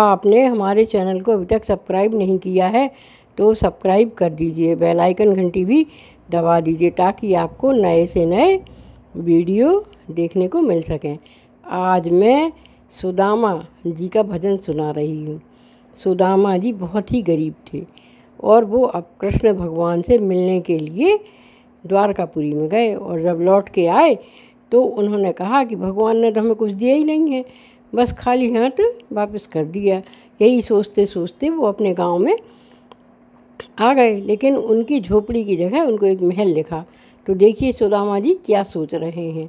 आपने हमारे चैनल को अभी तक सब्सक्राइब नहीं किया है तो सब्सक्राइब कर दीजिए बेल आइकन घंटी भी दबा दीजिए ताकि आपको नए से नए वीडियो देखने को मिल सकें आज मैं सुदामा जी का भजन सुना रही हूँ सुदामा जी बहुत ही गरीब थे और वो अब कृष्ण भगवान से मिलने के लिए द्वारकापुरी में गए और जब लौट के आए तो उन्होंने कहा कि भगवान ने तो हमें कुछ दिया ही नहीं है बस खाली हाथ वापस कर दिया यही सोचते सोचते वो अपने गांव में आ गए लेकिन उनकी झोपड़ी की जगह उनको एक महल लिखा तो देखिए सुदामा जी क्या सोच रहे हैं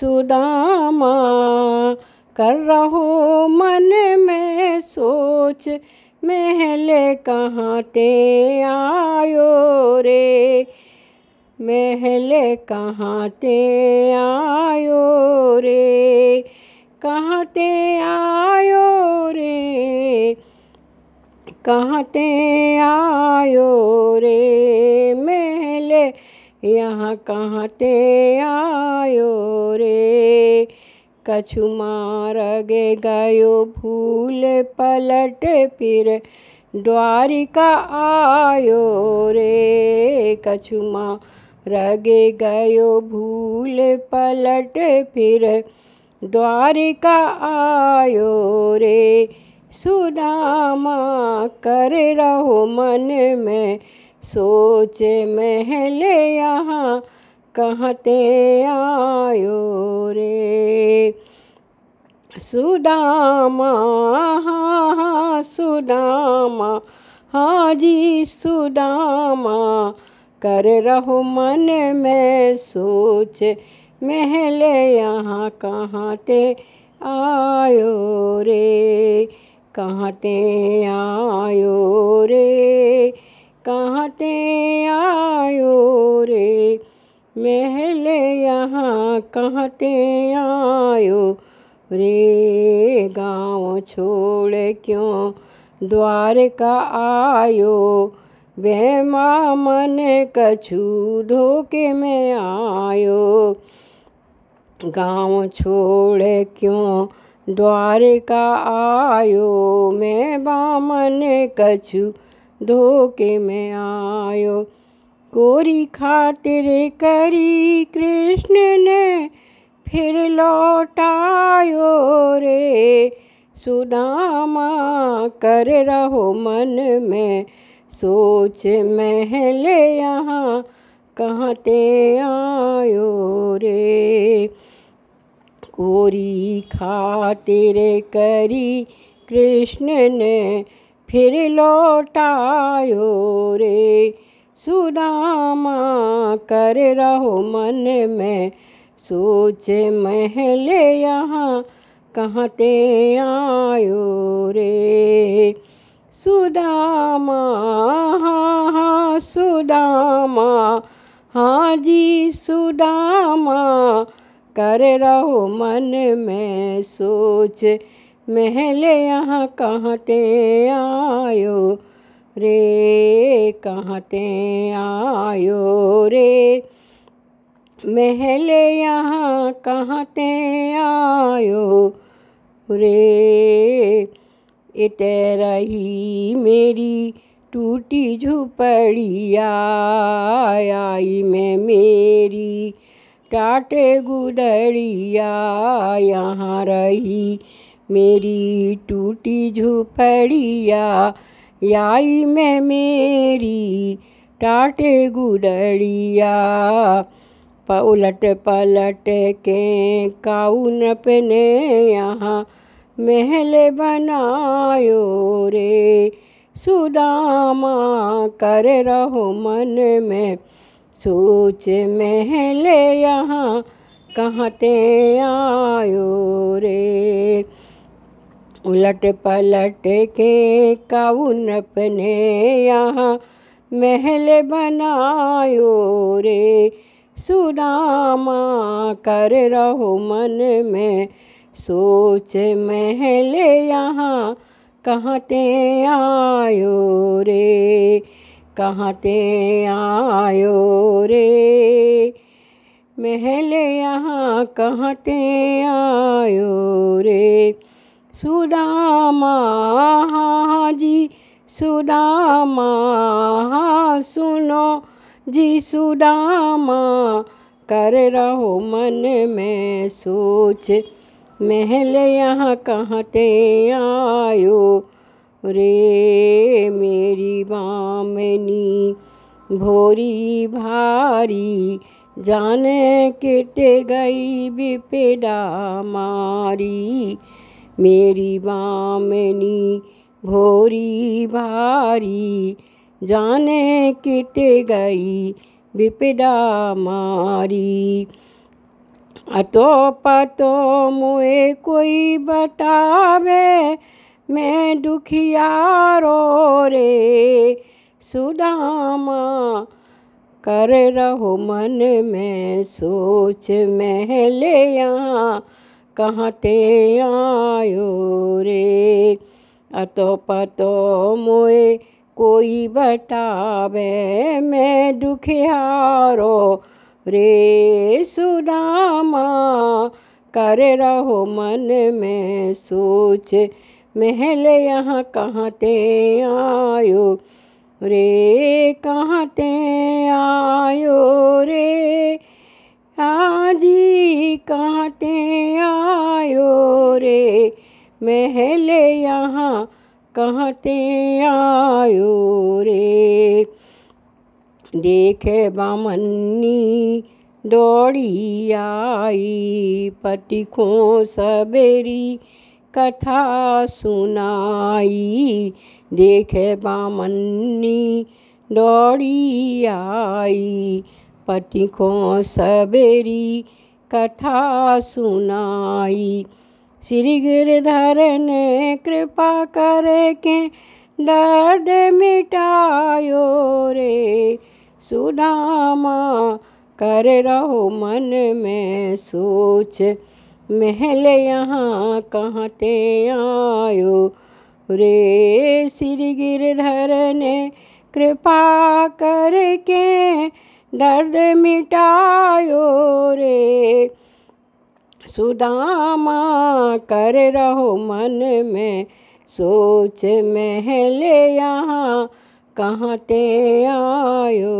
सुदामा कर रहो मन में सोच महल कहाँ ते आयो रे महल कहाँ ते आयो रे कहाँ ते आयो रे ते आयो रे मेले यहाँ ते आयो रे कछु मारगे गयो भूल पलट फिर द्वारिका आयो रे कछु मारगे गयो भूल पलट फिर द्वारिका आयो रे सुदामा कर रहो मन में सोच महल यहाँ कहते आयो रे सुदामा हाँ हाँ सुदामा हाँ जी सुदामा कर रहो मन में सोच महल यहाँ कहाँ ते आयो रे कहाँ ते आयो रे कहाँ ते आयो रे महल यहाँ कहाँ ते आयो रे गाँव छोड़ क्यों द्वार का आयो वे मन कछु धोके में आयो गाँव छोड़ क्यों द्वारका आयो मैं बामन कछु धोके में आयो कोरी खातिर करी कृष्ण ने फिर लौटायो रे सुदामा कर रहो मन में सोच महल यहाँ ते आयो रे कोरी खातिर करी कृष्ण ने फिर लौटायो रे सुदामा कर रहो मन में सोच महल यहाँ कहाँ ते आयो रे सुदामा हाँ हाँ सुदामा हाँ जी सुदामा कर रहो मन में सोच महले यहाँ कहते आयो रे ते आयो रे महल यहाँ ते आयो रे इत रही मेरी टूटी झुपड़िया आई मैं मेरी टाटे गुदड़िया यहाँ रही मेरी टूटी झुपड़िया याई में मेरी टाटे गुदड़िया उलट पलट के काउन अपने ने यहाँ महल बनायो रे सुदामा कर रहो मन में सोच महल यहाँ कहाँ ते आयो रे उलट पलट के काउन अपने यहाँ महल बनायो रे सुदामा कर रहो मन में सोच महल यहाँ कहाँ ते आयो रे कहाँ ते आयो पहले यहाँ कहते आयो रे सुदामा जी सुदामा सुनो जी सुदामा कर रहो मन में सोच महल यहाँ कहते आयो रे मेरी बामनी भोरी भारी जाने किट गई विपेडा मारी मेरी बामनी भोरी भारी जाने किट गई विपदा मारी अतो पतो मुए कोई बतावे मैं दुखिया रो रे सुदामा कर रहो मन में सोच महले यहाँ कहाँ ते आयो रे अतो पतो मोए कोई बतावे मैं दुखियारो रे सुदामा कर रहो मन में सोच महल यहाँ कहाँ ते आयो रे ते आयो रे आजी ते आयो रे महले यहाँ ते आयो रे देखे बामन्नी दौड़ी आई पति को सवेरी कथा सुनाई देखे बामन्नी दौड़ी आई पति को सबेरी कथा सुनाई श्री गिरधर ने कृपा कर के दर्द मिटायो रे सुदामा कर रहो मन में सोच महल यहाँ ते आयो रे श्री गिरधर ने कृपा करके दर्द मिटायो रे सुदामा कर रहो मन में सोच महल यहाँ कहाँ ते आयो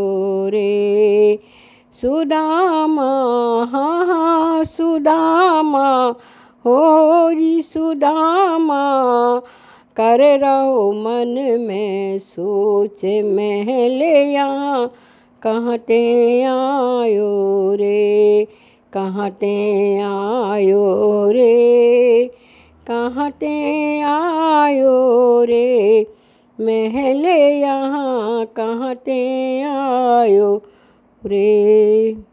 रे सुदामा हाँ हाँ सुदामा हो री सुदामा कर रहो मन में सोच महल यहाँ ते आयो रे ते आयो रे ते आयो रे महल यहाँ ते आयो रे